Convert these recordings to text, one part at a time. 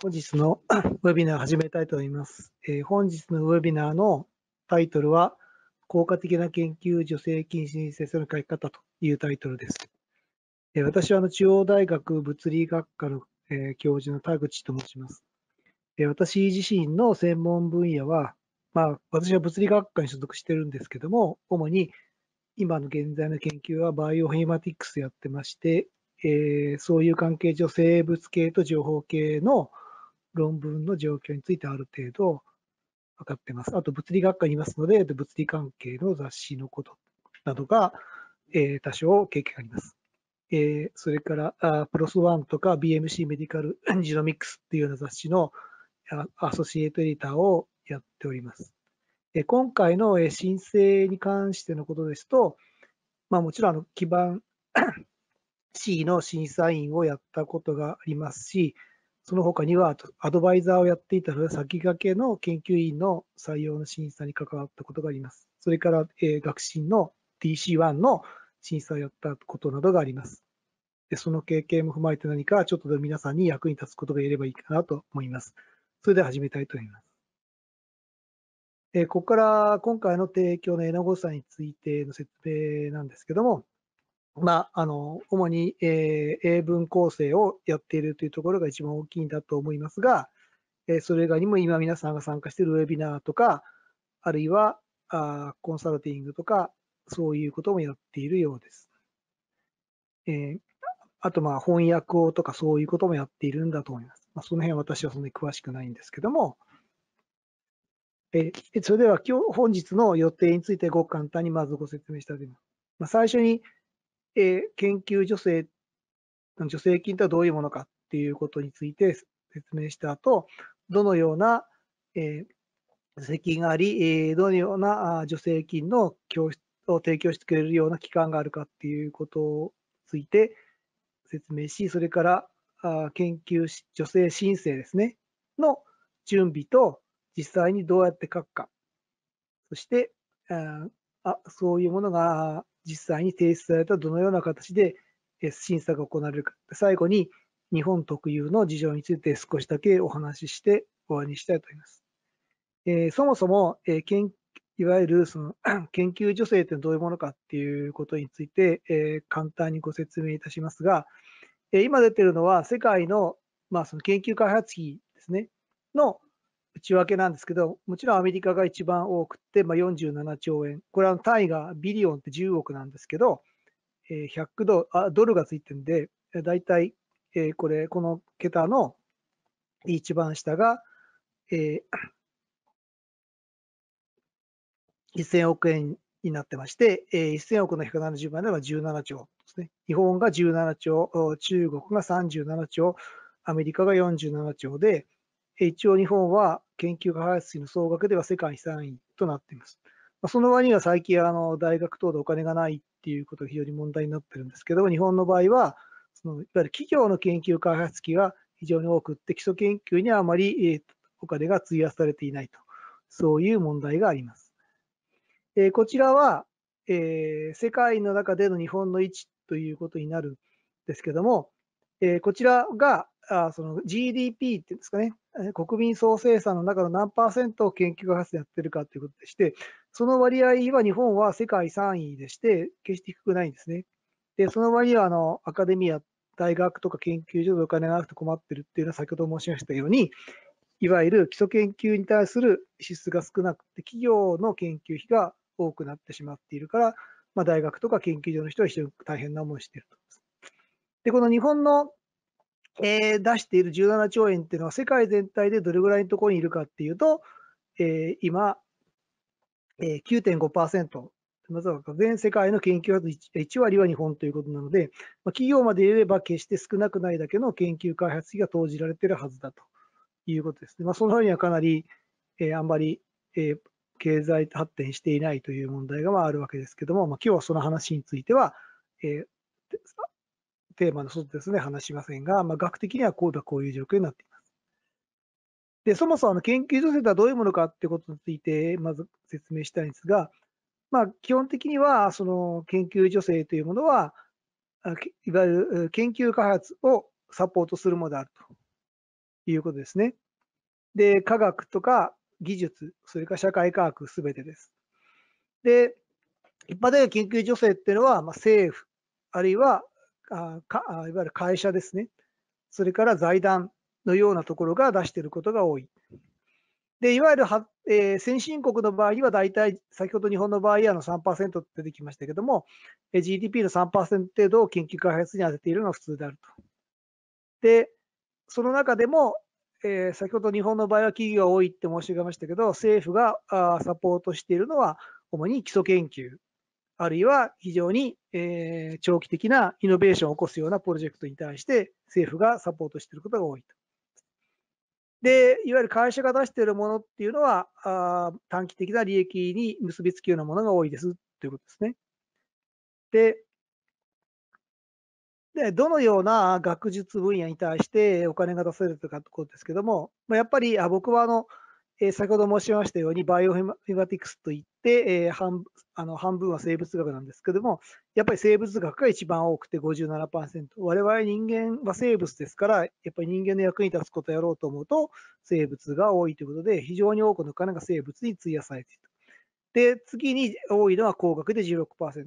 本日のウェビナーを始めたいと思います。えー、本日のウェビナーのタイトルは、効果的な研究助成金申請書の書き方というタイトルです。えー、私はあの中央大学物理学科の、えー、教授の田口と申します。え私自身の専門分野は、まあ、私は物理学科に所属してるんですけども、主に今の現在の研究はバイオヘイマティクスやってまして、えそういう関係上生物系と情報系の論文の状況についてある程度分かってます。あと、物理学科にいますので、物理関係の雑誌のことなどが、え多少経験があります。えそれから、プロスワンとか BMC メディカル ジノミクスっていうような雑誌のアソシエイトエディターをやっております。え今回の申請に関してのことですと、まあ、もちろんあの基盤 C の審査員をやったことがありますし、その他には、アドバイザーをやっていたので、先駆けの研究員の採用の審査に関わったことがあります。それから、えー、学診の DC1 の審査をやったことなどがあります。でその経験も踏まえて何かちょっとでも皆さんに役に立つことが言えればいいかなと思います。それでは始めたいと思います。えー、ここから今回の提供のエナゴさについての説明なんですけども、まあ、あの、主に、えー、英文構成をやっているというところが一番大きいんだと思いますが、えー、それ以外にも今皆さんが参加しているウェビナーとか、あるいはあコンサルティングとか、そういうこともやっているようです。えー、あと、まあ、翻訳をとかそういうこともやっているんだと思います。まあ、その辺私はそんなに詳しくないんですけども、えー、それでは今日、本日の予定についてご簡単にまずご説明したいと思います。まあ、最初に、えー、研究助成、助成金とはどういうものかっていうことについて説明した後、どのような、えー、助成金があり、えー、どのような助成金の教室を提供してくれるような機関があるかっていうことをついて説明し、それからあ研究助成申請ですね、の準備と実際にどうやって書くか、そして、あそういうものが実際に提出されたどのような形で審査が行われるか、最後に日本特有の事情について少しだけお話しして終わりにしたいと思います。えー、そもそも、えー、いわゆるその 研究助成ってどういうものかっていうことについて、えー、簡単にご説明いたしますが、えー、今出てるのは世界の,、まあその研究開発費ですね、の内訳なんですけど、もちろんアメリカが一番多くて、まあ、47兆円。これはタイがビリオンって10億なんですけど、えー、100ドあドルがついてるんで、大体、これ、この桁の一番下が、えー、1000億円になってまして、えー、1000億の170万では17兆ですね。日本が17兆、中国が37兆、アメリカが47兆で、一応日本は研究開発費の総額では世界3位となっています。その割には最近あの大学等でお金がないっていうことが非常に問題になってるんですけど、日本の場合は、そのいわゆる企業の研究開発費が非常に多くって、基礎研究にはあまりお金が費やされていないと、そういう問題があります。えこちらは、え世界の中での日本の位置ということになるんですけども、えこちらがあその GDP っていうんですかね、国民総生産の中の何パーセントを研究開発やってるかということでして、その割合は日本は世界3位でして、決して低くないんですね。で、その割合はあのアカデミア、大学とか研究所でお金がなくて困ってるっていうのは先ほど申しましたように、いわゆる基礎研究に対する支出が少なくて、企業の研究費が多くなってしまっているから、まあ、大学とか研究所の人は非常に大変な思いをしているとで、この日本のえ出している17兆円っていうのは世界全体でどれぐらいのところにいるかっていうと、えー、今、えー、9.5%、まずは全世界の研究開発 1, 1割は日本ということなので、まあ、企業までれれば決して少なくないだけの研究開発費が投じられているはずだということですね。まあ、そのようにはかなり、えー、あんまり、えー、経済発展していないという問題がまああるわけですけども、まあ、今日はその話については、えー、テーマの外ですね、話しませんが、まあ、学的にはこうだ、こういう状況になっています。で、そもそもあの研究所成とはどういうものかっていうことについて、まず説明したいんですが、まあ、基本的には、その研究助成というものは、いわゆる研究開発をサポートするものであるということですね。で、科学とか技術、それから社会科学、すべてです。で、一般的な研究助成っていうのは、まあ、政府、あるいはあかいわゆる会社ですね、それから財団のようなところが出していることが多い。でいわゆるは、えー、先進国の場合は大体、先ほど日本の場合はの3%って出てきましたけども、GDP の3%程度を研究開発に当てているのが普通であると。で、その中でも、えー、先ほど日本の場合は企業が多いって申し上げましたけど、政府があサポートしているのは、主に基礎研究あるいは非常に、えー、長期的なイノベーションを起こすようなプロジェクトに対して政府がサポートしていることが多いと。で、いわゆる会社が出しているものっていうのは、あ短期的な利益に結びつくようなものが多いですということですね。で、でどのような学術分野に対してお金が出せるとかということですけども、やっぱりあ僕はあの、え先ほど申しましたように、バイオフィマティクスといって、えー、半あの半分は生物学なんですけども、やっぱり生物学が一番多くて57%。我々人間は生物ですから、やっぱり人間の役に立つことをやろうと思うと、生物が多いということで、非常に多くの金が生物に費やされている。で、次に多いのは工学で16%。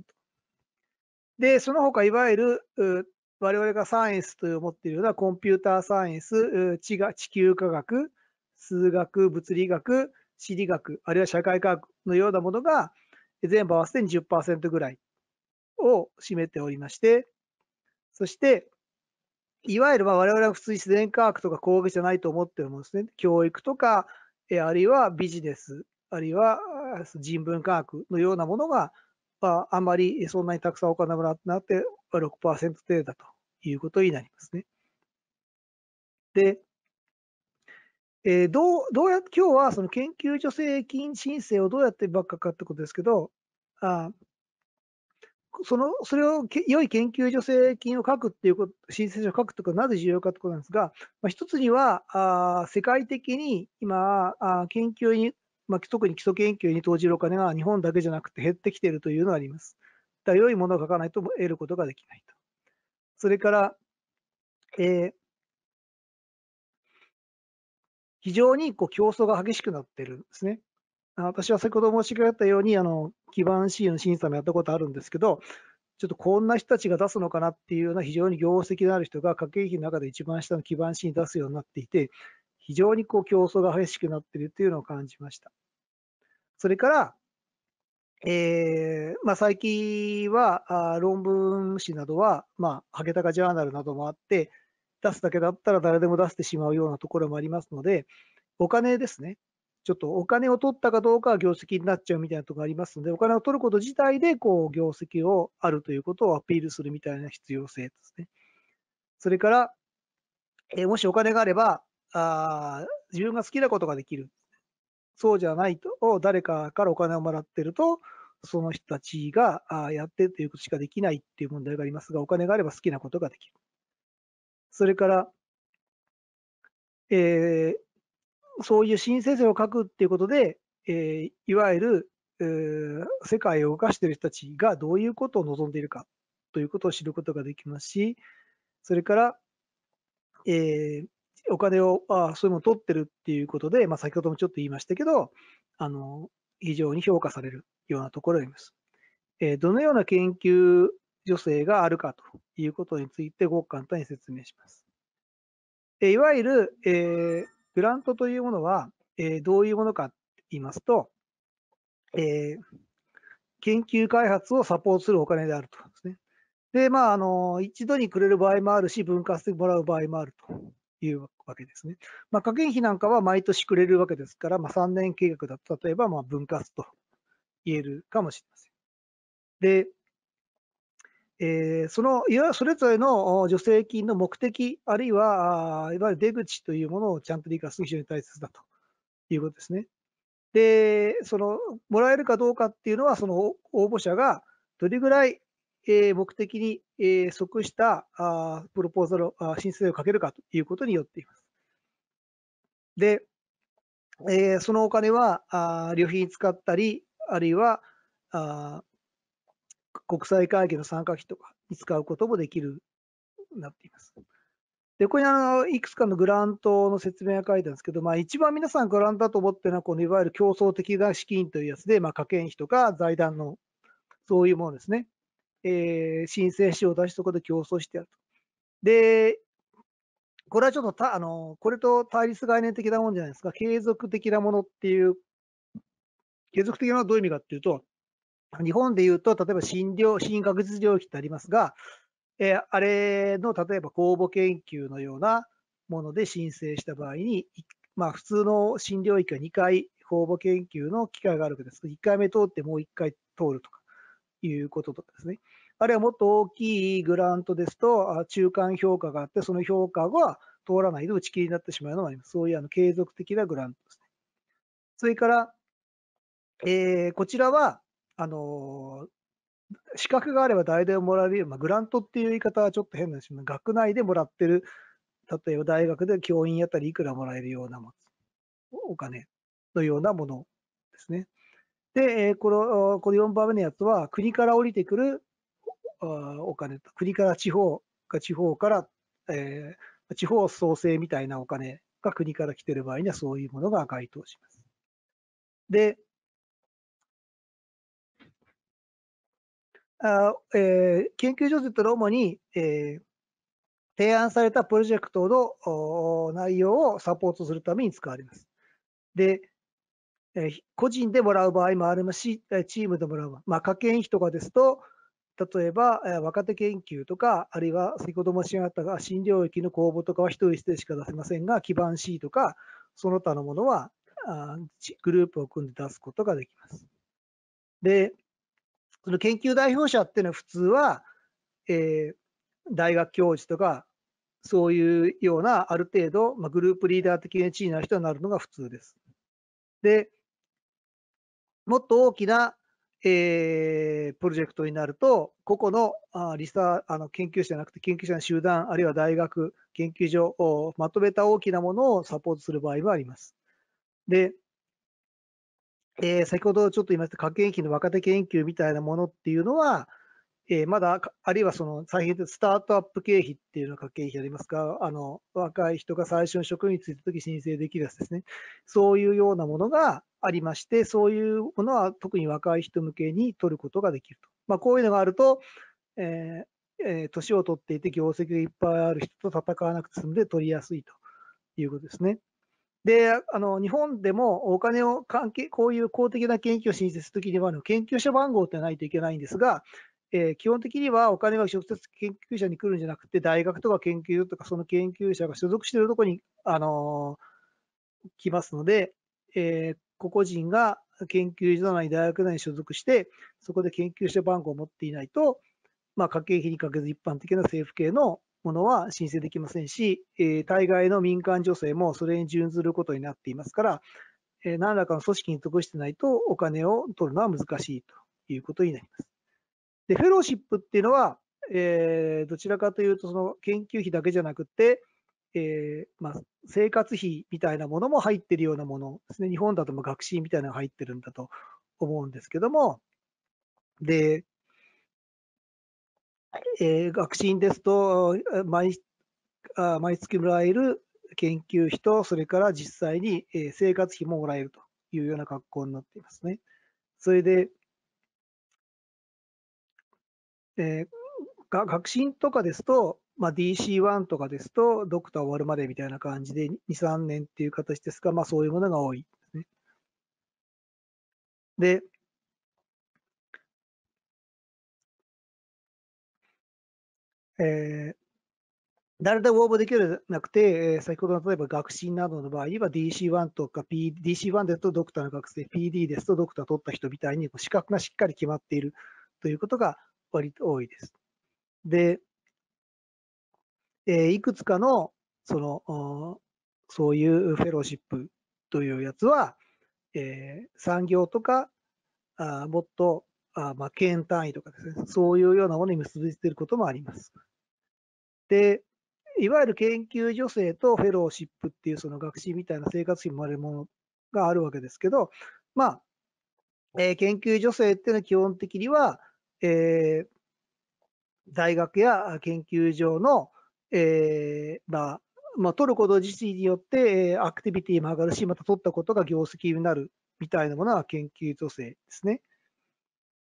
で、その他、いわゆる、我々がサイエンスと思っているようなコンピューターサイエンス、地が地球科学、数学、物理学、心理学、あるいは社会科学のようなものが、全部合わせて1 0ぐらいを占めておりまして、そして、いわゆるまあ我々は普通に自然科学とか工学じゃないと思ってるものですね。教育とか、あるいはビジネス、あるいは人文科学のようなものが、まあ、あんまりそんなにたくさんお金もらってなって6、6%程度だということになりますね。で、えー、どう、どうや、今日はその研究助成金申請をどうやってばっかかってことですけど、あその、それを良い研究助成金を書くっていうこと、申請書を書くとか、なぜ重要かってことなんですが、まあ、一つには、あ世界的に今、あ研究に、まあ、特に基礎研究に投じるお金が日本だけじゃなくて減ってきているというのがあります。だ良いものを書かないと得ることができないと。それから、えー非常にこう競争が激しくなってるんですね。私は先ほど申し上げたように、あの、基盤支援の審査もやったことあるんですけど、ちょっとこんな人たちが出すのかなっていうような非常に業績のある人が家計費の中で一番下の基盤支援に出すようになっていて、非常にこう競争が激しくなっているというのを感じました。それから、えーまあ、最近はあ論文誌などは、まあ、ハゲタカジャーナルなどもあって、出すだけだったら誰でも出してしまうようなところもありますので、お金ですね。ちょっとお金を取ったかどうかは業績になっちゃうみたいなところがありますので、お金を取ること自体で、こう、業績をあるということをアピールするみたいな必要性ですね。それから、えもしお金があればあ、自分が好きなことができる。そうじゃないと、誰かからお金をもらってると、その人たちがやってということしかできないっていう問題がありますが、お金があれば好きなことができる。それから、えー、そういう新生成を書くっていうことで、えー、いわゆる、えー、世界を動かしている人たちがどういうことを望んでいるかということを知ることができますし、それから、えー、お金をあそういうもの取ってるっていうことで、まあ、先ほどもちょっと言いましたけど、あの非常に評価されるようなところがあります。えどのような研究助成があるかということについてごく簡単に説明します。いわゆる、えー、グラントというものは、えー、どういうものかと言いますと、えー、研究開発をサポートするお金であるとですね。で、まあ、あの、一度にくれる場合もあるし、分割してもらう場合もあるというわけですね。まあ、課金費なんかは毎年くれるわけですから、まあ、3年計画だと、例えば、まあ、分割と言えるかもしれません。で、えー、そのいわゆるそれぞれの助成金の目的、あるいはいわゆる出口というものをちゃんと理解するのが非常に大切だということですね。で、そのもらえるかどうかっていうのは、その応募者がどれぐらい、え目的に、え即したあプロポーザルあ、申請をかけるかということによっています。で、えそのお金はあ旅費に使ったり、あるいはあ国際会議の参加費とかに使うこともできるなっています。で、ここにあのいくつかのグラントの説明が書いてあるんですけど、まあ、一番皆さんグラントだと思ってるのは、このいわゆる競争的な資金というやつで、まあ、科研費とか財団のそういうものですね、えー、申請書を出しそこで競争してやると。で、これはちょっとたあの、これと対立概念的なもんじゃないですか、継続的なものっていう、継続的なのはどういう意味かっていうと、日本でいうと、例えば診療、診学術領域ってありますが、えー、あれの例えば公募研究のようなもので申請した場合に、まあ、普通の診療域は2回公募研究の機会があるわけですけど、1回目通ってもう1回通るとかいうこととかですね。あるいはもっと大きいグラントですと、中間評価があって、その評価は通らないで打ち切りになってしまうのがあります。そういうあの継続的なグラントですね。それから、えー、こちらは、あの、資格があれば誰でももらえるよう、まあ、グラントっていう言い方はちょっと変なんですけど、学内でもらってる、例えば大学で教員やったりいくらもらえるようなお金のようなものですね。で、このこの4番目のやつは、国から降りてくるお金と、国から地方が地方から、えー、地方創生みたいなお金が国から来てる場合には、そういうものが該当します。で、研究所といったら主に、えー、提案されたプロジェクトの内容をサポートするために使われます。で、えー、個人でもらう場合もありますし、チームでもらう場合、まあ、科研費とかですと、例えば、えー、若手研究とか、あるいは先ほど申し上げたが、新領域の公募とかは1人1人しか出せませんが、基盤 C とか、その他のものはあグループを組んで出すことができます。で、その研究代表者っていうのは普通は、えー、大学教授とか、そういうようなある程度、まあ、グループリーダー的な地位な人になるのが普通です。で、もっと大きな、えー、プロジェクトになると、個々のあリサあの研究者じゃなくて研究者の集団、あるいは大学、研究所をまとめた大きなものをサポートする場合もあります。で、えー、先ほどちょっと言いました、核兵器の若手研究みたいなものっていうのは、えー、まだ、あるいはその、最近でスタートアップ経費っていうのが経費ありますか、あの、若い人が最初の職に就いたとき申請できるやつですね。そういうようなものがありまして、そういうものは特に若い人向けに取ることができると。まあ、こういうのがあると、ええー、年を取っていて業績がいっぱいある人と戦わなくて済んで取りやすいということですね。で、あの、日本でもお金を関係、こういう公的な研究を申請するときには、研究者番号ってないといけないんですが、えー、基本的にはお金が直接研究者に来るんじゃなくて、大学とか研究とか、その研究者が所属しているところに、あのー、来ますので、えー、個々人が研究所内、大学内に所属して、そこで研究者番号を持っていないと、まあ、家計費にかけず一般的な政府系のものは申請できませんし、え対外の民間女性もそれに準ずることになっていますから、え何らかの組織に属してないとお金を取るのは難しいということになります。で、フェローシップっていうのは、えー、どちらかというと、その研究費だけじゃなくて、えー、まあ、生活費みたいなものも入ってるようなものですね。日本だとも学士みたいなのが入ってるんだと思うんですけども、で、えー、学診ですと毎あ毎月もらえる研究費と、それから実際に生活費ももらえるというような格好になっていますね。それで、えー、学診とかですと、まあ、DC1 とかですと、ドクター終わるまでみたいな感じで、2、3年っていう形ですが、まあ、そういうものが多いですね。で、えー、誰でも応募できるじゃなくて、え先ほどの例えば学信などの場合は DC1 とか P、DC1 ですとドクターの学生、PD ですとドクター取った人みたいに資格がしっかり決まっているということが割と多いです。で、えいくつかの、その、そういうフェローシップというやつは、え産業とか、あもっとあ、まあ、県単位とかですね、そういうようなものに結びついいることもあります。で、いわゆる研究助成とフェローシップっていうその学士みたいな生活費もあるものがあるわけですけど、まあ、えー、研究助成っていうのは基本的には、えー、大学や研究所の、えー、まあ、まあ、取ること自身によって、えアクティビティも上がるし、また取ったことが業績になるみたいなものは研究助成ですね。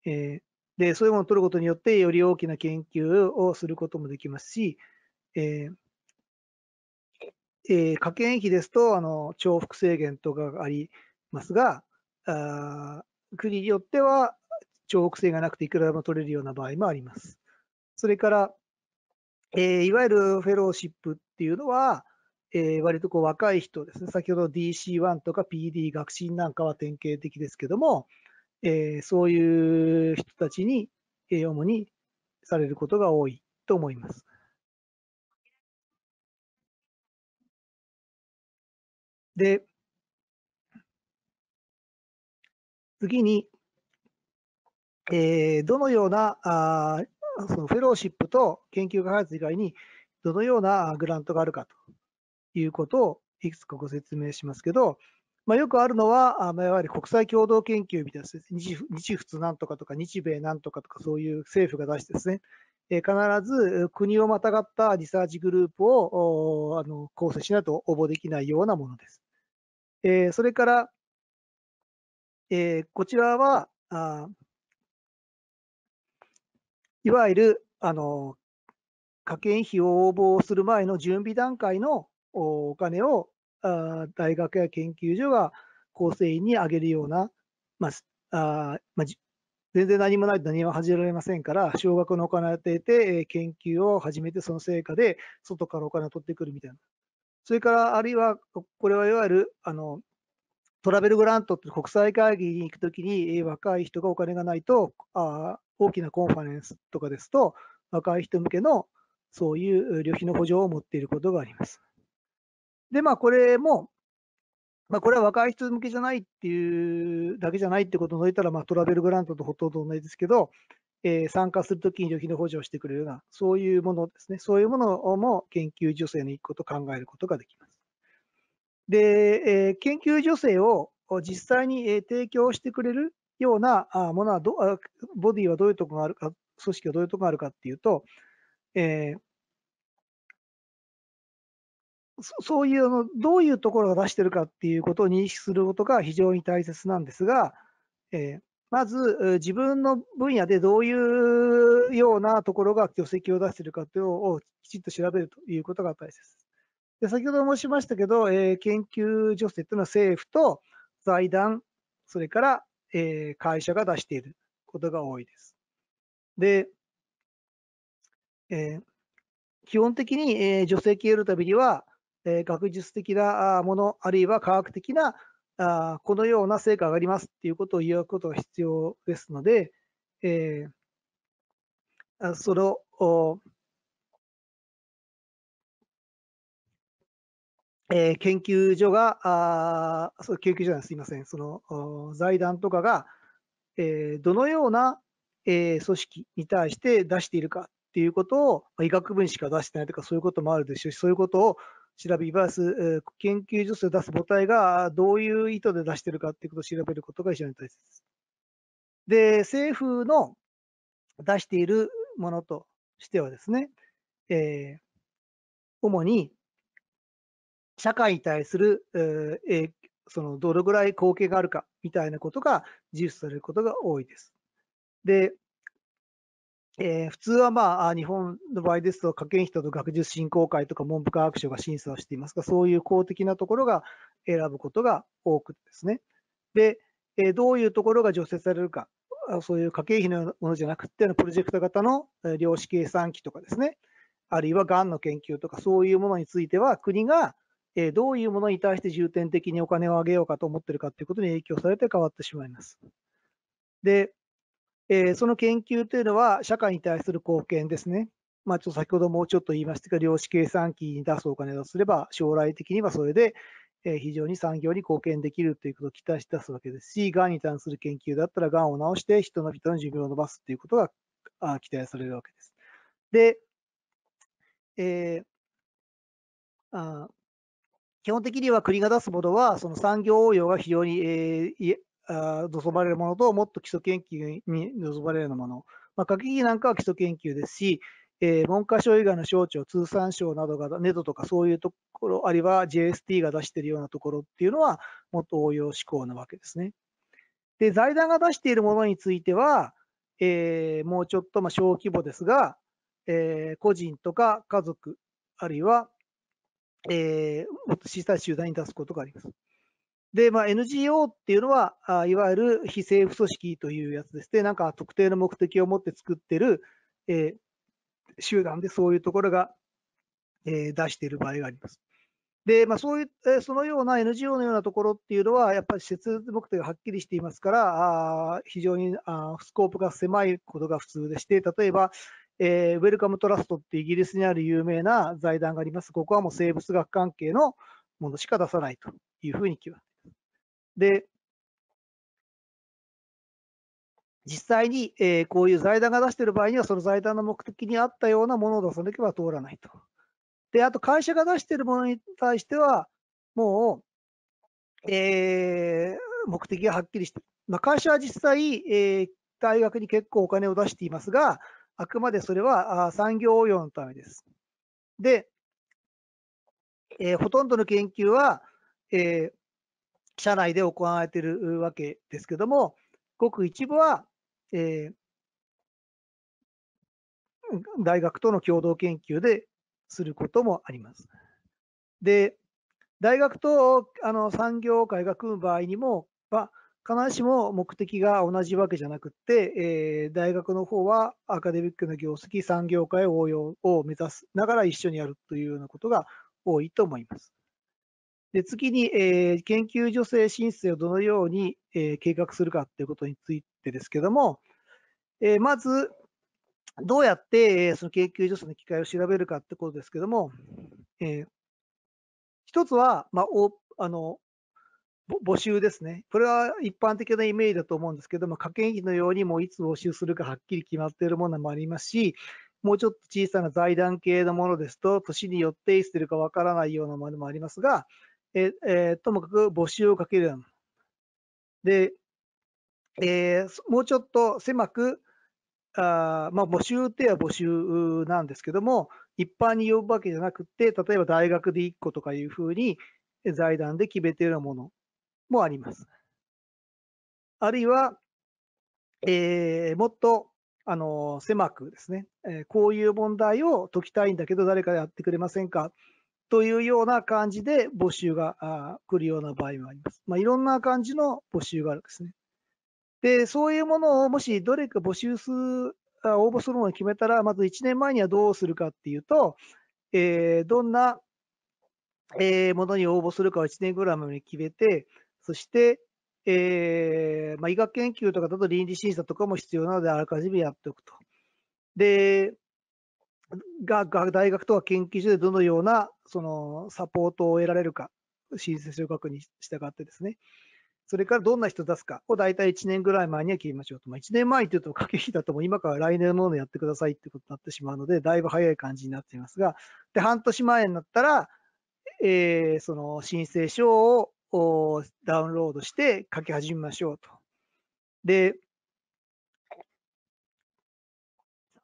えで、そういうものを取ることによって、より大きな研究をすることもできますし、えーえー、科研費ですと、あの、重複制限とかがありますが、あ国によっては、重複性がなくていくらでも取れるような場合もあります。それから、えー、いわゆるフェローシップっていうのは、えー、割とこう若い人ですね、先ほど DC1 とか PD、学診なんかは典型的ですけども、えー、そういう人たちに、えー、主にされることが多いと思います。で、次に、えー、どのようなあそのフェローシップと研究開発以外にどのようなグラントがあるかということをいくつかご説明しますけど、まあ、よくあるのは、あまあ、いわゆる国際共同研究みたいな日日仏なんとかとか日米なんとかとかそういう政府が出してですね、え必ず国をまたがったリサーチグループをあの構成しないと応募できないようなものです。えー、それから、えー、こちらは、あいわゆるあの科研費を応募する前の準備段階のお金をあ大学や研究所が構成員にあげるような、まあまあ、全然何もないと何も始められませんから、少額のお金を当てて、研究を始めて、その成果で外からお金を取ってくるみたいな。それから、あるいは、これはいわゆる、あの、トラベルグラントって国際会議に行くときに、若い人がお金がないとあ、大きなコンファレンスとかですと、若い人向けのそういう旅費の補助を持っていることがあります。で、まあ、これも、まあ、これは若い人向けじゃないっていうだけじゃないってことを除いたら、まあ、トラベルグラントとほとんど同じですけど、えー、参加するときに旅費の補助をしてくれるような、そういうものですね、そういうものも研究助成の一個と考えることができます。で、えー、研究助成を実際に提供してくれるようなものはボディはどういうところがあるか、組織はどういうところがあるかっていうと、えー、そういうあの、どういうところが出してるかっていうことを認識することが非常に大切なんですが、えー、まず自分の分野でどういうようなところが成金を出しているかというのをきちっと調べるということが大切です。で先ほど申しましたけど、えー、研究助成というのは政府と財団、それから、えー、会社が出していることが多いです。で、えー、基本的に、えー、助成金を得るためには、え学術的なもの、あるいは科学的なあこのような成果がありますっていうことを言うことが必要ですので、えー、そのお、えー、研究所が、あそう研究所なですいません、その財団とかが、えー、どのような、えー、組織に対して出しているかっていうことを、医学分しか出してないとか、そういうこともあるでしょうし、そういうことを調べ、バース、研究所数出す母体がどういう意図で出してるかっていうことを調べることが非常に大切です。で、政府の出しているものとしてはですね、えー、主に社会に対する、えー、そのどれぐらい貢献があるかみたいなことが重視されることが多いです。で、えー、普通はまあ日本の場合ですと、科研費と学術振興会とか文部科学省が審査をしていますが、そういう公的なところが選ぶことが多くてですね。で、えどういうところが除雪されるか、そういう家計費のものじゃなくて、プロジェクト型の量子計算機とかですね、あるいはがんの研究とか、そういうものについては、国がどういうものに対して重点的にお金をあげようかと思ってるかということに影響されて変わってしまいます。で、えー、その研究というのは社会に対する貢献ですね。まあ、ちょっと先ほどもちょっと言いましたが、量子計算機に出すお金をすれば、将来的にはそれで非常に産業に貢献できるということを期待し出すわけですし、がんに関する研究だったら、がんを治して人の人の寿命を伸ばすということが期待されるわけです。で、えー、あ基本的には国が出すものは、その産業応用が非常に、えー、望まれるものと、もっと基礎研究に望まれるもの、まあ、科なんかは基礎研究ですし、えー、文科省以外の省庁、通産省などが、ネドとかそういうところ、あるいは JST が出しているようなところっていうのは、もっと応用志向なわけですね。で、財団が出しているものについては、えー、もうちょっと、まあ、小規模ですが、えー、個人とか家族、あるいは、えー、もっと小さい集団に出すことがあります。で、まあ、NGO っていうのはいわゆる非政府組織というやつですね。なんか特定の目的を持って作ってる、えー、集団でそういうところが、えー、出している場合があります。で、まあ、そういう、えー、そのような NGO のようなところっていうのは、やっぱり施設目的がはっきりしていますから、あ非常にあスコープが狭いことが普通でして、例えば、えー、ウェルカムトラストってイギリスにある有名な財団があります。ここはもう生物学関係のものしか出さないというふうにきます。で、実際に、えー、こういう財団が出している場合には、その財団の目的に合ったようなものを出さなければ通らないと。で、あと会社が出しているものに対しては、もう、えー、目的がはっきりして、まあ、会社は実際、えー、大学に結構お金を出していますが、あくまでそれは産業応用のためです。で、えー、ほとんどの研究は、えー、社内で行われているわけですけども、ごく一部は、えー、大学との共同研究ですることもあります。で、大学とあの産業界が組む場合にも、ま必ずしも目的が同じわけじゃなくって、えー、大学の方はアカデミックな業績、産業界応用を目指すながら一緒にやるというようなことが多いと思います。で次に、えー、研究助成申請をどのように、えー、計画するかということについてですけども、えー、まず、どうやって、えー、その研究助成の機会を調べるかということですけども、えー、一つは、まあ、おあの募集ですね。これは一般的なイメージだと思うんですけども、科研費のようにもういつ募集するかはっきり決まっているものもありますし、もうちょっと小さな財団系のものですと、年によっていつ出るかわからないようなものもありますが、ええー、ともかく募集をかける。で、えー、もうちょっと狭く、あまあ、募集っては募集なんですけども、一般に呼ぶわけじゃなくて、例えば大学で1個とかいうふうに財団で決めているようなものもあります。あるいは、えー、もっとあの狭くですね、えー、こういう問題を解きたいんだけど、誰かやってくれませんかというような感じで募集が来るような場合もあります。まあ、いろんな感じの募集があるんですね。で、そういうものをもしどれか募集する、応募するものを決めたら、まず1年前にはどうするかっていうと、えー、どんな、えものに応募するかを1年ぐらい前に決めて、そして、えーまあ、医学研究とかだと倫理審査とかも必要なので、あらかじめやっておくと。で、が大学とか研究所でどのようなそのサポートを得られるか、申請書を認しに従ってですね、それからどんな人出すかを大体1年ぐらい前には切りましょうと。まあ、1年前っていうと駆け引きだともう今から来年のものやってくださいってことになってしまうので、だいぶ早い感じになっていますが、で、半年前になったら、えー、その申請書をダウンロードして書き始めましょうと。で、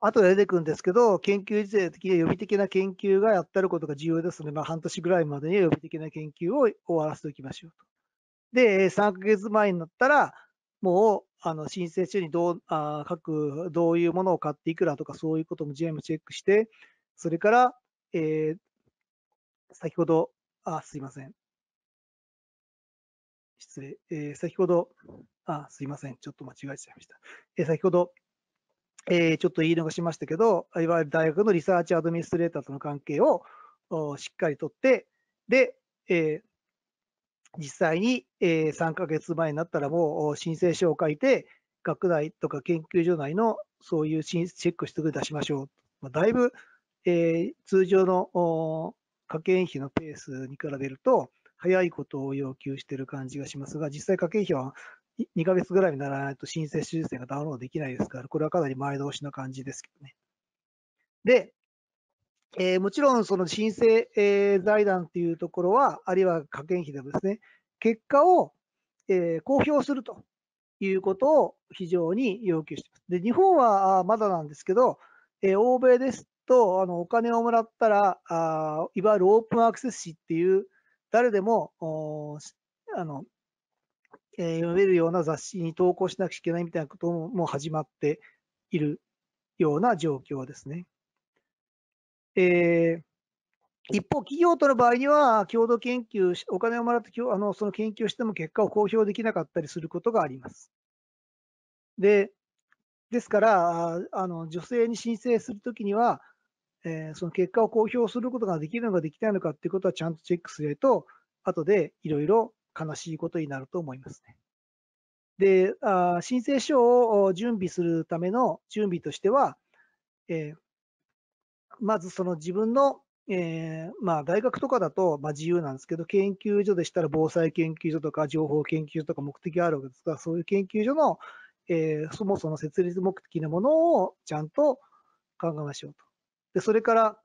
後で出てくるんですけど、研究時勢的に予備的な研究がやったることが重要ですので、まあ、半年ぐらいまでに予備的な研究を終わらせておきましょうと。で、3ヶ月前になったら、もうあの申請書にどうあ各どういうものを買っていくらとか、そういうことも GM チェックして、それから、えー、先ほど、あ、すいません。失礼。えー、先ほど、あ、すいません。ちょっと間違えちゃいました。えー、先ほど、えー、ちょっと言い逃しましたけど、いわゆる大学のリサーチアドミニストレーターとの関係をしっかりとって、で、えー、実際に、えー、3ヶ月前になったらもう申請書を書いて、学内とか研究所内のそういうチェックしてくれ出しましょう。まあ、だいぶ、えー、通常の家計費のペースに比べると、早いことを要求している感じがしますが、実際家計費は2ヶ月ぐらいにならないと申請修正がダウンロードできないですから、これはかなり前倒しな感じですけどね。で、えー、もちろんその申請、えー、財団っていうところは、あるいは科研費でもですね、結果を、えー、公表するということを非常に要求しています。で、日本はまだなんですけど、えー、欧米ですと、あのお金をもらったらあ、いわゆるオープンアクセス誌っていう、誰でもあのえ読めるような雑誌に投稿しなくちゃいけないみたいなことも始まっているような状況ですね。えー、一方、企業との場合には、共同研究、お金をもらってあのその研究をしても結果を公表できなかったりすることがあります。で、ですから、あの女性に申請するときには、えー、その結果を公表することができるのかできないのかっていうことはちゃんとチェックすると、後でいろいろ悲しいことになると思いますね。で、あ申請書を準備するための準備としては、えー、まずその自分の、えー、まあ、大学とかだと、まあ、自由なんですけど、研究所でしたら防災研究所とか情報研究所とか目的があるわけですから、そういう研究所の、えー、そもそも設立目的のものをちゃんと考えましょうと。でそれから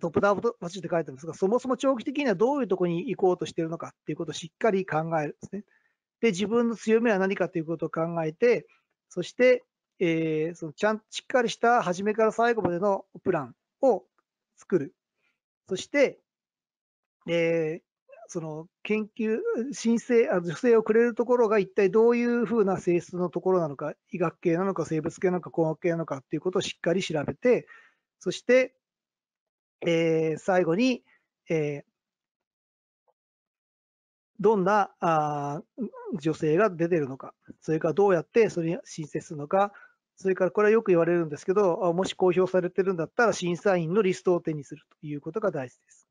トップダウンマッチって書いてますが、そもそも長期的にはどういうところに行こうとしているのかっていうことをしっかり考えるんですね。で、自分の強みは何かということを考えて、そして、えー、そのちゃんしっかりした初めから最後までのプランを作る。そして、えー、その研究、申請、あ助成をくれるところが一体どういうふうな性質のところなのか、医学系なのか、生物系なのか、工学系なのかっていうことをしっかり調べて、そして、えー、最後に、えー、どんなあ女性が出てるのか、それからどうやってそれに申請するのか、それからこれはよく言われるんですけど、もし公表されてるんだったら審査員のリストを手にするということが大事です。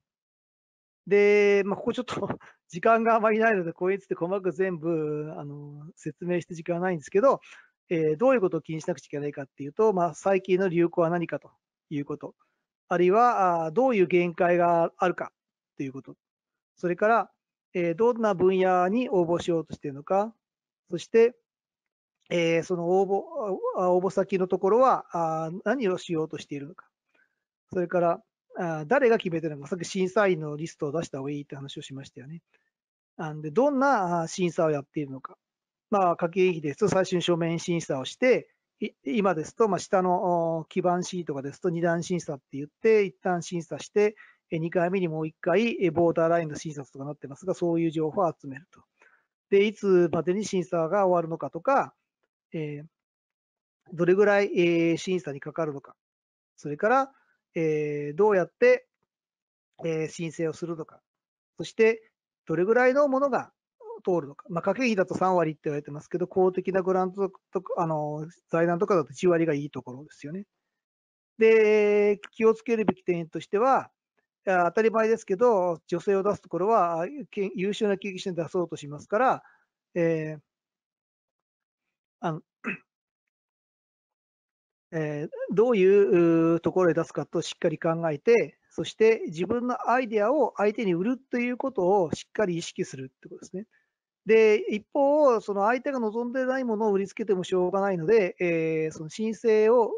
で、まあ、ここちょっと 時間があまりないので、こいつって細かく全部あの説明して時間はないんですけど、えー、どういうことを気にしなくちゃいけないかっていうと、まあ、最近の流行は何かということ。あるいはどういう限界があるかということ、それから、えどんな分野に応募しようとしているのか、そして、えその応募応募先のところはあ何をしようとしているのか、それからあ誰が決めてるのか、さっき審査員のリストを出した方がいいって話をしましたよね。なんでどんな審査をやっているのか、まあ、家計費ですと最終に書面審査をして、今ですと、まあ、下の基盤シートがですと2段審査って言って、一旦審査して、2回目にもう1回ボーダーラインの審査とかなってますが、そういう情報を集めると。で、いつまでに審査が終わるのかとか、えー、どれぐらい、えー、審査にかかるのか、それから、えー、どうやって、えー、申請をするのか、そしてどれぐらいのものが通るのか、まあ、家計費だと3割って言われてますけど、公的なグラントとかあの財団とかだと1割がいいところですよね。で、気をつけるべき点としては、当たり前ですけど、女性を出すところは優秀な経営者に出そうとしますから、えー、あのえー、どういうところへ出すかとしっかり考えて、そして自分のアイデアを相手に売るということをしっかり意識するってことですね。で、一方、その相手が望んでないものを売りつけてもしょうがないので、えー、その申請を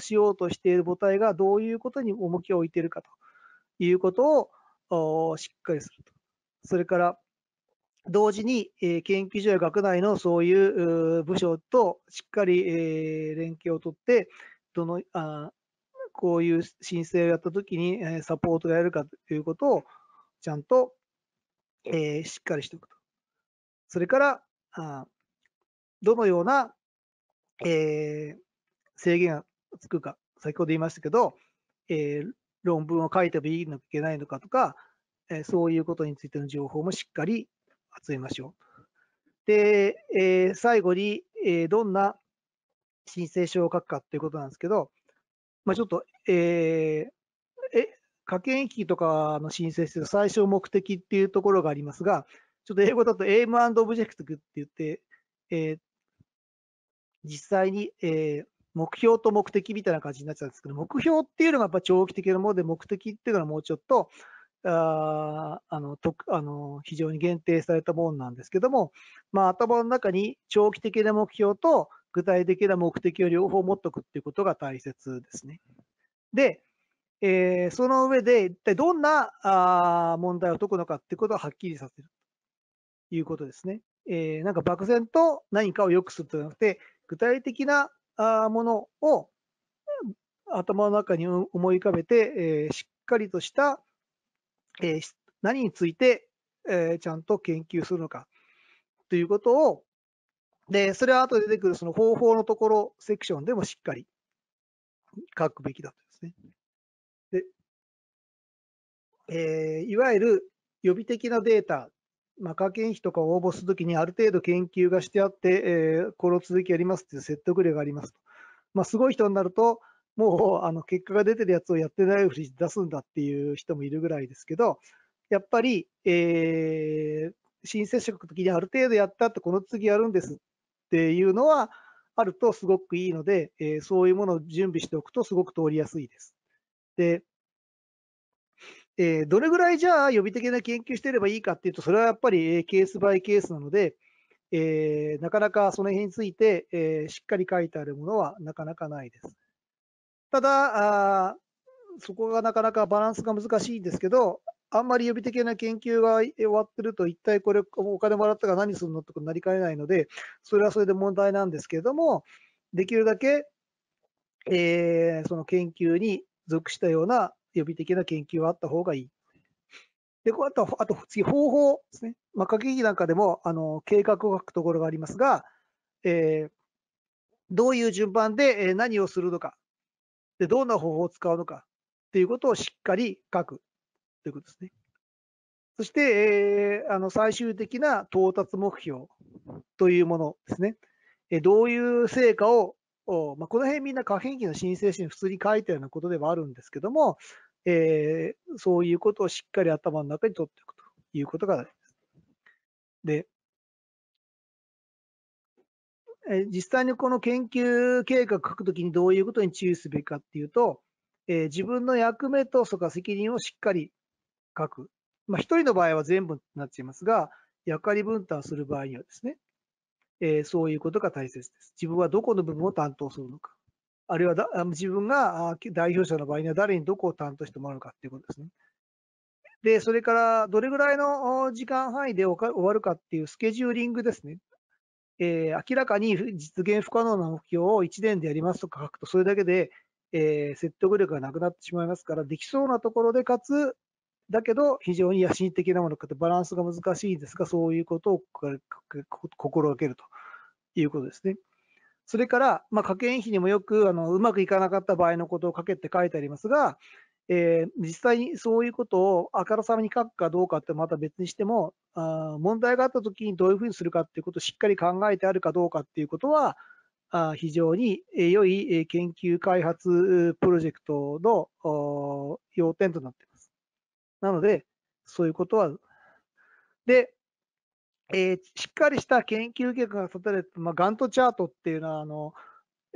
しようとしている母体がどういうことに重きを置いているかということをしっかりすると。それから、同時に、え研究所や学内のそういう部署としっかり、え連携をとって、どのあこういう申請をやったときに、えサポートがやるかということをちゃんと、えしっかりしておくと。それから、あどのような、えー、制限がつくか、先ほど言いましたけど、えー、論文を書いてもいいのかいけないのかとか、えー、そういうことについての情報もしっかり集めましょう。で、えー、最後に、えー、どんな申請書を書くかということなんですけど、まあ、ちょっと、えー、え、科研機器とかの申請して最小目的っていうところがありますが、ちょっと英語だと aim and object って言って、えー、実際に、えー、目標と目的みたいな感じになっちゃうんですけど、目標っていうのがやっぱ長期的なもので、目的っていうのはもうちょっと、ああのとあの非常に限定されたものなんですけども、まあ、頭の中に長期的な目標と具体的な目的を両方持っておくっていうことが大切ですね。で、えー、その上で一体どんなあ問題を解くのかっていうことをはっきりさせる。いうことですね。えー、なんか漠然と何かを良くするとではなくて、具体的なものを頭の中に思い浮かべて、えー、しっかりとした、えー、何について、えー、ちゃんと研究するのかということを、で、それは後で出てくるその方法のところセクションでもしっかり書くべきだったですね。で、えー、いわゆる予備的なデータまあ、科研費とか応募するときにある程度研究がしてあって、えー、この続きやりますっていう説得力がありますと。まあ、すごい人になると、もうあの結果が出てるやつをやってないふり出すんだっていう人もいるぐらいですけど、やっぱり、えー、新接触の時にある程度やったってこの次やるんですっていうのはあるとすごくいいので、えー、そういうものを準備しておくとすごく通りやすいです。で、えー、どれぐらいじゃあ予備的な研究してればいいかっていうと、それはやっぱりケースバイケースなので、えー、なかなかその辺について、えー、しっかり書いてあるものはなかなかないです。ただあ、そこがなかなかバランスが難しいんですけど、あんまり予備的な研究が終わってると、一体これお金もらったから何するのってことになりかねないので、それはそれで問題なんですけれども、できるだけ、えー、その研究に属したような予備的な研究はあった方がいい。で、あとあと次、方法ですね。まあ、過激なんかでも、あの、計画を書くところがありますが、えー、どういう順番で、え何をするのか、で、どんな方法を使うのか、っていうことをしっかり書くということですね。そして、えー、あの最終的な到達目標というものですね。えどういう成果を、まあ、この辺みんな可変器の申請書に普通に書いたようなことではあるんですけども、えー、そういうことをしっかり頭の中に取っておくということが大事です。で、えー、実際にこの研究計画を書くときにどういうことに注意すべきかっていうと、えー、自分の役目とそか責任をしっかり書く。まあ、一人の場合は全部になっちゃいますが、役割分担する場合にはですね、えー、そういうことが大切です。自分はどこの部分を担当するのか。あるいはだ自分が代表者の場合には誰にどこを担当してもらうかということですね。で、それからどれぐらいの時間範囲で終わるかっていうスケジューリングですね。えー、明らかに実現不可能な目標を1年でやりますとか書くと、それだけで、えー、説得力がなくなってしまいますから、できそうなところで、かつ、だけど非常に野心的なものかバランスが難しいですが、そういうことを心がけるということですね。それから、まあ、家計費にもよくあのうまくいかなかった場合のことを書けって書いてありますが、えー、実際にそういうことをあからさまに書くかどうかってまた別にしてもあ問題があった時にどういうふうにするかっていうことをしっかり考えてあるかどうかっていうことはあ非常に良い研究開発プロジェクトの要点となっています。なので、そういうことは。で、えー、しっかりした研究結果が立たれて、まあ、ガントチャートっていうのは、あの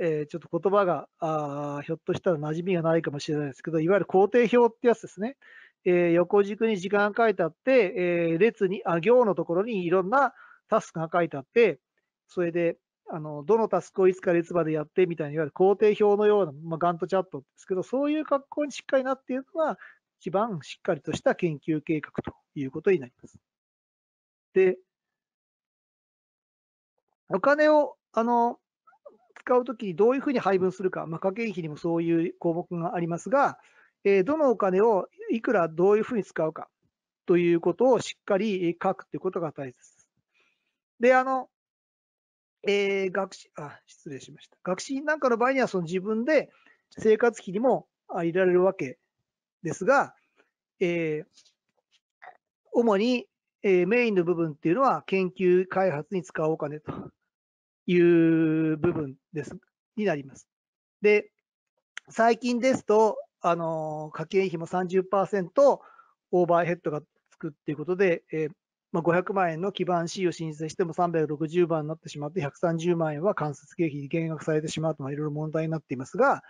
えー、ちょっと言葉があひょっとしたら馴染みがないかもしれないですけど、いわゆる工程表ってやつですね。えー、横軸に時間が書いてあって、えー、列にあ、行のところにいろんなタスクが書いてあって、それで、あのどのタスクをいつからいつまでやってみたいな、いわゆる工程表のような、まあ、ガントチャットですけど、そういう格好にしっかりなっているのが、一番しっかりとした研究計画ということになります。で、お金を、あの、使うときにどういうふうに配分するか、まあ、家計費にもそういう項目がありますが、えー、どのお金をいくらどういうふうに使うかということをしっかり書くということが大切です。で、あの、えー、学士、あ、失礼しました。学士なんかの場合にはその自分で生活費にも入れられるわけですが、えー、主に、えー、メインの部分っていうのは研究開発に使うお金という部分です、になります。で、最近ですと、あの、家計費も30%オーバーヘッドがつくっていうことで、えー、まあ、500万円の基盤 C を申請しても360万になってしまって、130万円は間接経費に減額されてしまうといろいろ問題になっていますが、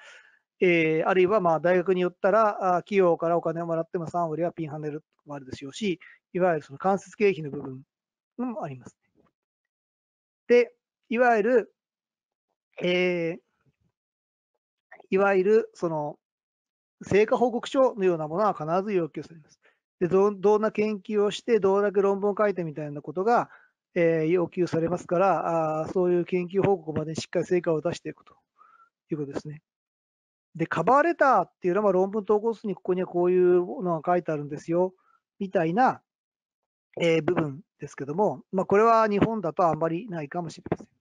えー、あるいはまあ大学によったら、企業からお金をもらっても3割はピンハネるとかあるでしょうし、いわゆるその間接経費の部分もあります。で、いわゆる、えー、いわゆる、その、成果報告書のようなものは必ず要求されます。でどどんな研究をして、どれだけ論文を書いてみたいなことが、えー、要求されますからあ、そういう研究報告までしっかり成果を出していくということですね。で、カバーレターっていうのは論文投稿数にここにはこういうのが書いてあるんですよ、みたいな、えー、部分ですけども、まあ、これは日本だとあんまりないかもしれません。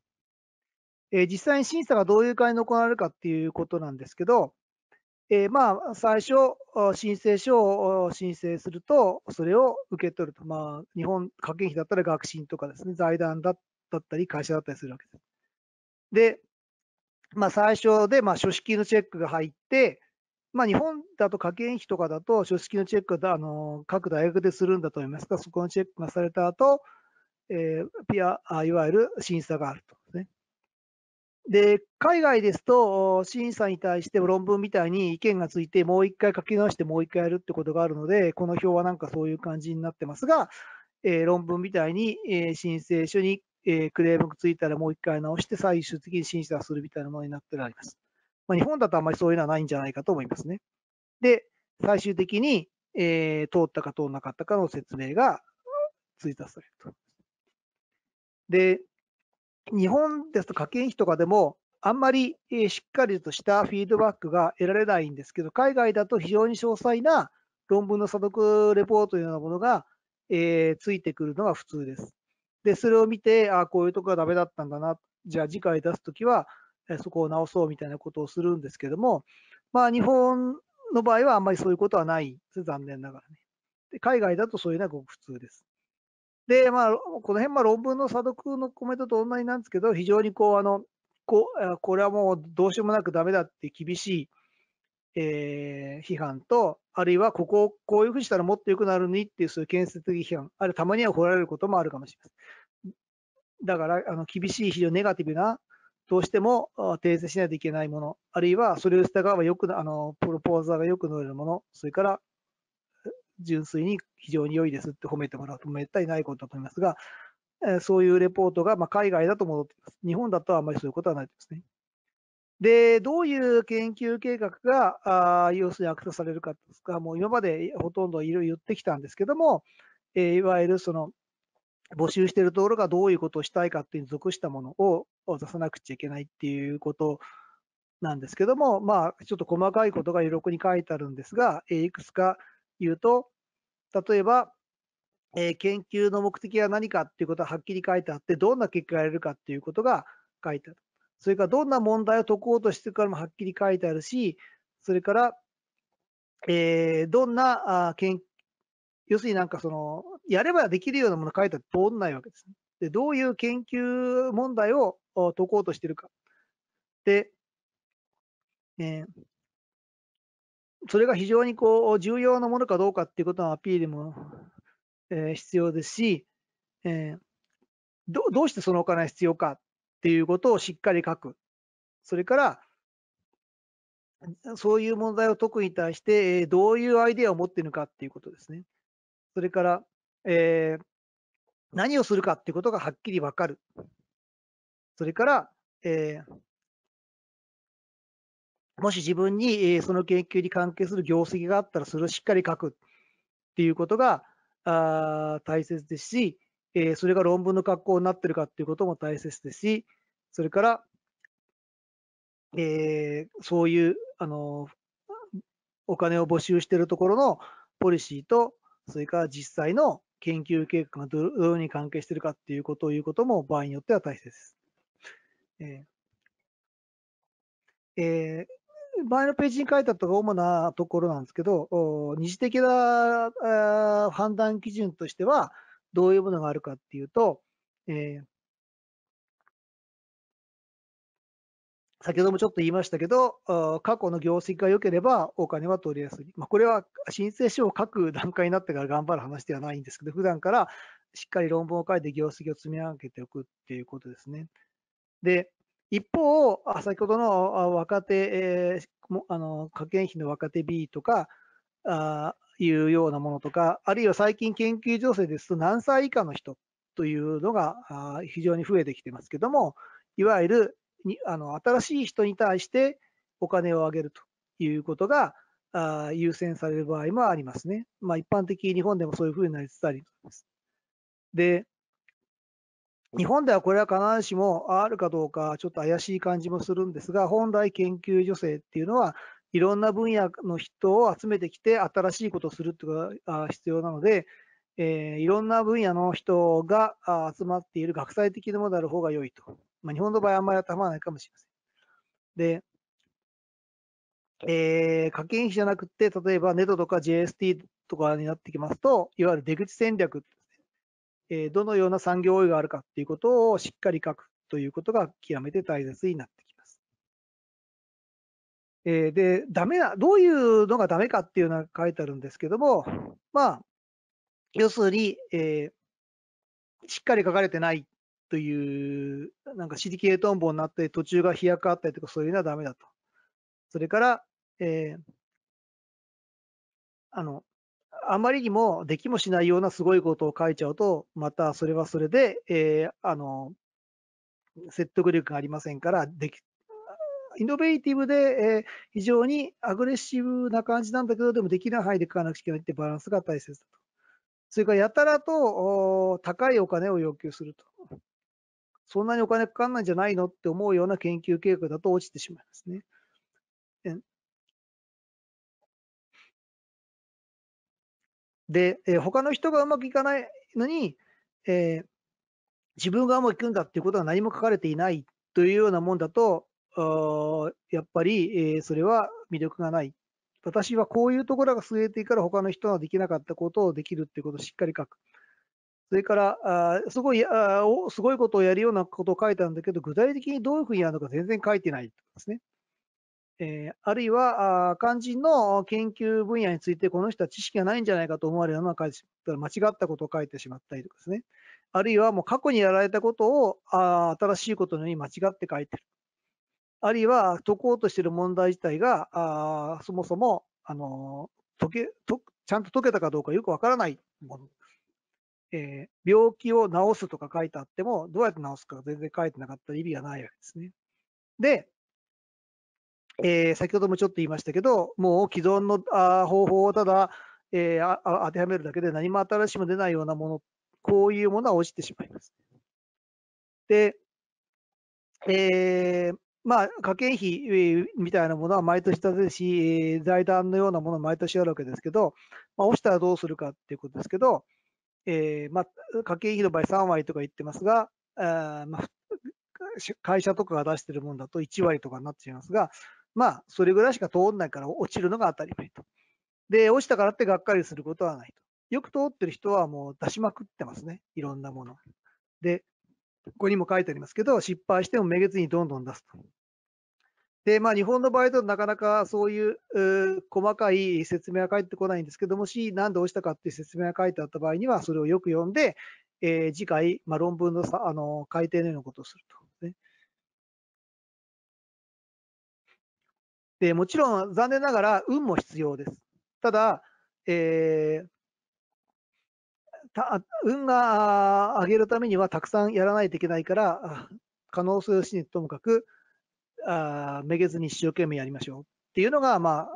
えー、実際に審査がどういう会に行われるかっていうことなんですけど、えー、まあ、最初、申請書を申請すると、それを受け取ると。まあ、日本科研費だったら学信とかですね、財団だったり、会社だったりするわけです。で、まあ、最初で、まあ、書式のチェックが入って、まあ、日本だと科研費とかだと、書式のチェックはあの各大学でするんだと思いますが、そこのチェックがされた後、えー、ピアいわゆる審査があると。で、海外ですと、審査に対して論文みたいに意見がついて、もう一回書き直してもう一回やるってことがあるので、この表はなんかそういう感じになってますが、えー、論文みたいに、えー、申請書に、えー、クレームがついたらもう一回直して最終的に審査するみたいなものになってあります。まあ、日本だとあんまりそういうのはないんじゃないかと思いますね。で、最終的に、えー、通ったか通らなかったかの説明が追加されると。で、日本ですと課金費とかでも、あんまりしっかりとしたフィードバックが得られないんですけど、海外だと非常に詳細な論文の査読レポートのようなものが、えー、ついてくるのが普通です。で、それを見て、ああ、こういうとこがダメだったんだな、じゃあ次回出すときは、そこを直そうみたいなことをするんですけども、まあ、日本の場合はあんまりそういうことはないです、残念ながらね。で海外だとそういうのはごく普通です。で、まあ、この辺、まあ、論文の査読のコメントと同じなんですけど、非常にこう、あの、ここれはもうどうしようもなくダメだって厳しい、えー、批判と、あるいはここをこういうふうにしたらもっと良くなるのにっていうそういう建設的批判、あるいはたまには掘られることもあるかもしれません。だから、あの厳しい、非常にネガティブな、どうしても訂正しないといけないもの、あるいはそれをした側はよく、あのプロポーザーがよく乗れるもの、それから純粋に非常に良いですって褒めてもらうとめったにないことだと思いますが、そういうレポートが、ま海外だと戻ってきます。日本だとあまりそういうことはないですね。で、どういう研究計画が、あ要するにアクセスされるかですか、もう今までほとんどいろいろ言ってきたんですけども、えいわゆるその募集しているところがどういうことをしたいかっていうに属したものを出さなくちゃいけないっていうことなんですけども、まあ、ちょっと細かいことが余力に書いてあるんですが、いくつか言うと、例えば、えー、研究の目的は何かっていうことははっきり書いてあって、どんな結果が得られるかっていうことが書いてある。それからどんな問題を解こうとしてるかもはっきり書いてあるし、それから、えー、どんなあ究、要するになんかその、やればできるようなもの書いてあって通んないわけですね。で、どういう研究問題を解こうとしてるか。で、えー、それが非常にこう重要なものかどうかっていうことのアピールも、えー、必要ですし、えーど、どうしてそのお金が必要かっていうことをしっかり書く。それから、そういう問題を解くに対して、えー、どういうアイデアを持っているのかっていうことですね。それから、えー、何をするかっていうことがはっきりわかる。それから、えー、もし自分にその研究に関係する業績があったら、それをしっかり書くっていうことが大切ですし、それが論文の格好になってるかっていうことも大切ですし、それから、えー、そういう、あの、お金を募集しているところのポリシーと、それから実際の研究計画がどのように関係しているかっていうことを言うことも場合によっては大切です。ええー前のページに書いところが主なところなんですけど、二次的な判断基準としては、どういうものがあるかっていうと、えー、先ほどもちょっと言いましたけど、過去の業績が良ければお金は取りやすい。まあ、これは申請書を書く段階になってから頑張る話ではないんですけど、普段からしっかり論文を書いて業績を積み上げておくっていうことですね。で、一方、先ほどの若手、えー、あの科研費の若手 B とかあいうようなものとか、あるいは最近研究情勢ですと何歳以下の人というのが非常に増えてきてますけども、いわゆるにあの新しい人に対してお金をあげるということが優先される場合もありますね。まあ、一般的に日本でもそういうふうになりつつあります。で、日本ではこれは必ずしもあるかどうかちょっと怪しい感じもするんですが、本来研究助成っていうのは、いろんな分野の人を集めてきて、新しいことをするってことが必要なので、えー、いろんな分野の人が集まっている学際的なものである方が良いと。まあ、日本の場合あんまり当てはまないかもしれません。で、えー、課金費じゃなくて、例えば n e トとか JST とかになってきますと、いわゆる出口戦略っどのような産業応用があるかっていうことをしっかり書くということが極めて大切になってきます。で、ダメな、どういうのがダメかっていうのが書いてあるんですけども、まあ、要するに、えー、しっかり書かれてないという、なんかシリケートンボになって途中が飛躍あったりとかそういうのはダメだと。それから、えー、あの、あまりにもできもしないようなすごいことを書いちゃうと、またそれはそれで、えー、あの、説得力がありませんから、でき、イノベーティブで、えー、非常にアグレッシブな感じなんだけど、でもできない範囲で書かなくちゃいけないってバランスが大切だと。それからやたらと高いお金を要求すると。そんなにお金かかんないんじゃないのって思うような研究計画だと落ちてしまいますね。で、えー、他の人がうまくいかないのに、えー、自分がうまくいくんだっていうことは何も書かれていないというようなもんだと、やっぱり、えー、それは魅力がない。私はこういうところが据えていから他の人はできなかったことをできるっていうことをしっかり書く。それから、あすごいあ、すごいことをやるようなことを書いたんだけど、具体的にどういうふうにやるのか全然書いてないですね。えー、あるいは、肝心の研究分野についてこの人は知識がないんじゃないかと思われるような書間違ったことを書いてしまったりとかですね。あるいはもう過去にやられたことをあ新しいことのように間違って書いてる。あるいは解こうとしている問題自体が、あそもそも、あの解けとちゃんと解けたかどうかよくわからないもの。えー、病気を治すとか書いてあっても、どうやって治すか全然書いてなかったら意味がないわけですね。で、えー、先ほどもちょっと言いましたけど、もう既存のあ方法をただ、えー、あ当てはめるだけで何も新しいも出ないようなもの、こういうものは落ちてしまいます。で、えー、まあ、家計費みたいなものは毎年立てるし、財団のようなものは毎年あるわけですけど、まあ、落ちたらどうするかっていうことですけど、えーまあ、家計費の場合3割とか言ってますが、あまあ、会社とかが出してるものだと1割とかになっちゃいますが、まあ、それぐらいしか通んないから落ちるのが当たり前と。で、落ちたからってがっかりすることはないと。よく通ってる人はもう出しまくってますね。いろんなもの。で、ここにも書いてありますけど、失敗してもめげずにどんどん出すと。で、まあ、日本の場合だとなかなかそういう細かい説明は返ってこないんですけどもし、何で落ちたかっていう説明が書いてあった場合には、それをよく読んで、えー、次回、まあ、論文のさあの改定のようなことをすると。でもちろん残念ながら運も必要です。ただ、えー、た運が上げるためにはたくさんやらないといけないから、可能性をしにともかくあめげずに一生懸命やりましょうっていうのが、まあ、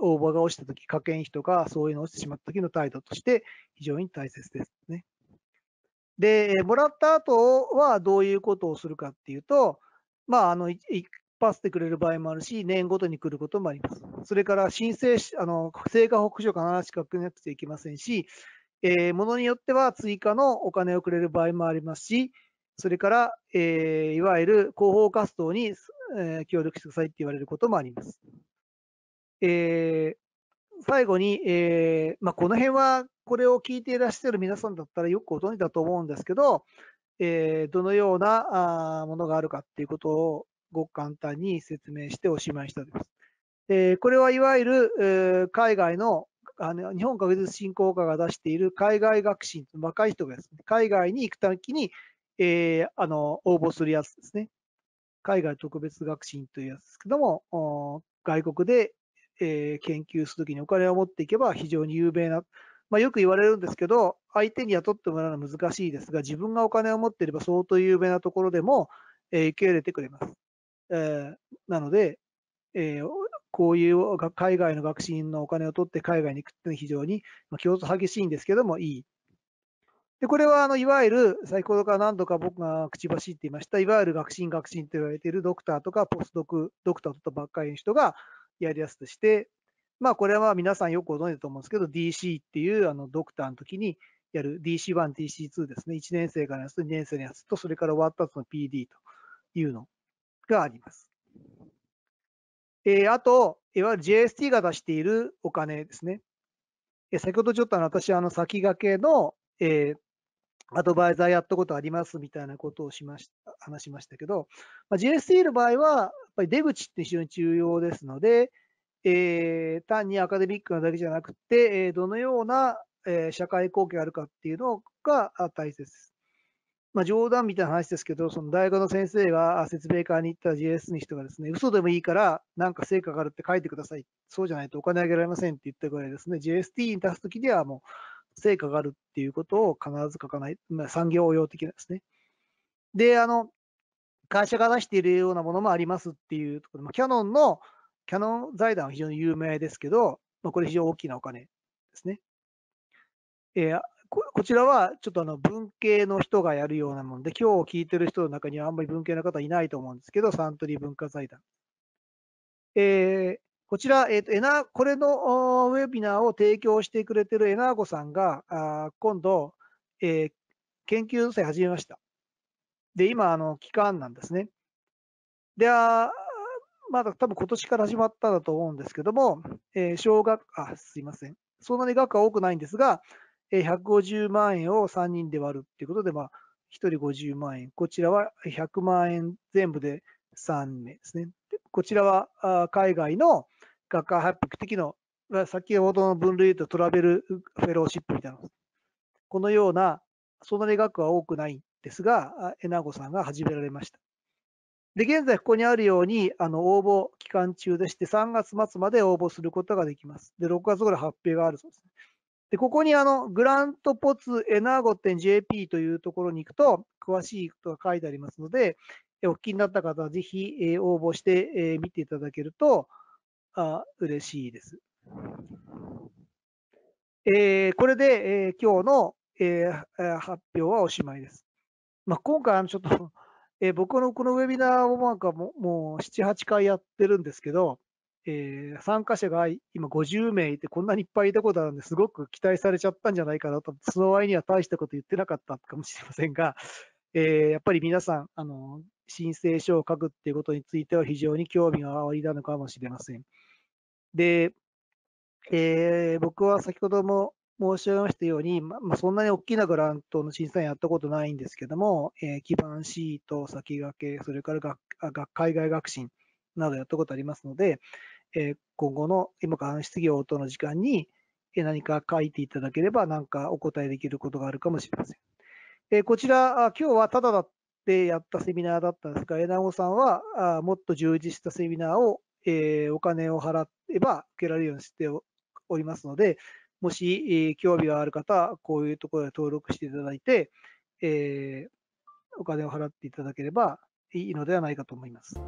応募が落ちたとき、科研費とかそういうのをしてしまったときの態度として非常に大切ですね。で、もらった後はどういうことをするかっていうと、まあ、あの、パスしてくれる場合もあるし、年ごとに来ることもあります。それから申請し、あの、成果報告書必ずしかくなくちゃいけませんし、えー、ものによっては追加のお金をくれる場合もありますし、それから、えー、いわゆる広報活動に、えー、協力してくださいって言われることもあります。えー、最後に、えーまあ、この辺はこれを聞いていらっしゃる皆さんだったらよくご存知だと思うんですけど、えー、どのようなものがあるかっていうことをごく簡単に説明しておしまいしります。でこれはいわゆる、えー、海外のあの日本学術振興課が出している海外学進、若い人がですね、海外に行くたきに、えー、あの応募するやつですね。海外特別学習というやつですけども、外国で、えー、研究するときにお金を持っていけば非常に有名な、まあ、よく言われるんですけど、相手に雇ってもらうのは難しいですが、自分がお金を持っていれば相当有名なところでも、えー、受け入れてくれます。えー、なので、えー、こういう海外の学習のお金を取って海外に行くっていうのは非常に競争激しいんですけども、いい。で、これはあのいわゆる先ほどから何度か僕が口走っていました、いわゆる学習学習と言われているドクターとかポスドク、ドクターとったばっかりの人がやりやすくして、まあこれは皆さんよくご存知だと思うんですけど、DC っていうあのドクターの時にやる DC1、DC2 ですね。1年生からやつと2年生のやつと、それから終わった後の PD というの。があります。えー、あと、いわゆる JST が出しているお金ですね。えー、先ほどちょっとあの私、あの先駆けの、えー、アドバイザーやったことありますみたいなことをしました話しましたけど、まあ、JST の場合は、やっぱり出口って非常に重要ですので、えー、単にアカデミックなだけじゃなくて、えー、どのような、えー、社会貢献があるかっていうのが大切です。まあ、冗談みたいな話ですけど、その大学の先生が説明会に行った j s に人がですね、嘘でもいいからなんか成果があるって書いてください。そうじゃないとお金あげられませんって言ったぐらいですね、j s t に出すときではもう成果があるっていうことを必ず書かない、まあ、産業応用的なですね。で、あの、会社が出しているようなものもありますっていうところで、まあ、キャノンの、キャノン財団は非常に有名ですけど、まあ、これ非常に大きなお金ですね。えー、ここちらはちょっとあの文系の人がやるようなもんで、今日聞いてる人の中にはあんまり文系の方いないと思うんですけど、サントリー文化財団。えー、こちら、えーとエナ、これのウェビナーを提供してくれてるエナーゴさんが、あ今度、えー、研究生始めました。で、今、あの、期間なんですね。で、は、まだ多分今年から始まっただと思うんですけども、えー、小学、あ、すいません。そんなに学科多くないんですが、150万円を3人で割るっていうことで、まあ、1人50万円。こちらは100万円全部で3名ですね。こちらは海外の学科発表的の、先ほどの分類で言うとトラベルフェローシップみたいな。このような、そんなに額は多くないんですが、えなごさんが始められました。で、現在ここにあるように、あの、応募期間中でして、3月末まで応募することができます。で、6月ぐらい発表があるそうです、ね。で、ここにあの、グラントポツエナーゴ .jp というところに行くと、詳しいことが書いてありますので、お聞きになった方はぜひ、え応募して、え見ていただけると、あ嬉しいです。えー、これで、えー、今日の、えー、発表はおしまいです。まあ、今回、ちょっと、えー、僕のこのウェビナーをなんかももう7、8回やってるんですけど、えー、参加者が今50名いて、こんなにいっぱいいたことあるんで、すごく期待されちゃったんじゃないかなと、その割には大したこと言ってなかったかもしれませんが、えー、やっぱり皆さん、あの、申請書を書くっていうことについては非常に興味がおありなのかもしれません。で、えー、僕は先ほども申し上げましたように、まあ、そんなに大きなグラントの審査員やったことないんですけども、えー、基盤シート、先駆け、それから学海外学習などやったことありますので、え今後の今から質疑応答の時間に何か書いていただければ何かお答えできることがあるかもしれません。えこちら、今日はただだってやったセミナーだったんですが、な子さんはあもっと充実したセミナーを、えお金を払えば受けられるようにしておりますので、もし、興味がある方はこういうところで登録していただいて、えお金を払っていただければいいのではないかと思います。